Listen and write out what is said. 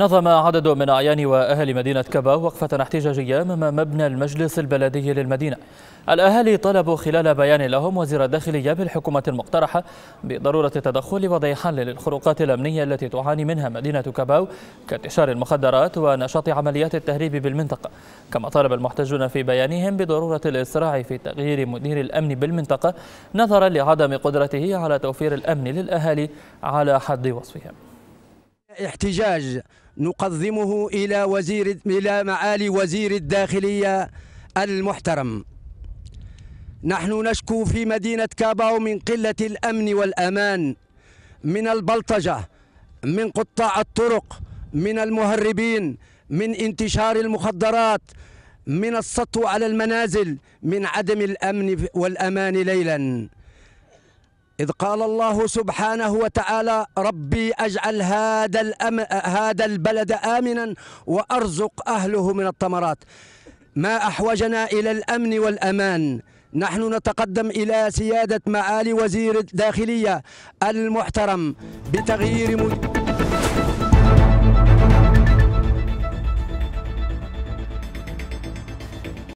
نظم عدد من أعيان وأهل مدينة كبا وقفة احتجاجية أمام مبنى المجلس البلدي للمدينة الأهالي طلبوا خلال بيان لهم وزير الداخلية بالحكومة المقترحة بضرورة التدخل لوضع حل للخروقات الأمنية التي تعاني منها مدينة كباو كانتشار المخدرات ونشاط عمليات التهريب بالمنطقة كما طالب المحتجون في بيانهم بضرورة الإسراع في تغيير مدير الأمن بالمنطقة نظرا لعدم قدرته على توفير الأمن للأهالي على حد وصفهم احتجاج نقدمه إلى وزير إلى معالي وزير الداخلية المحترم نحن نشكو في مدينة كاباو من قلة الأمن والأمان من البلطجة من قطاع الطرق من المهربين من انتشار المخدرات من السطو على المنازل من عدم الأمن والأمان ليلاً إذ قال الله سبحانه وتعالى ربي أجعل هذا, الأم... هذا البلد آمنا وأرزق أهله من الثمرات ما أحوجنا إلى الأمن والأمان نحن نتقدم إلى سيادة معالي وزير الداخلية المحترم بتغيير مد...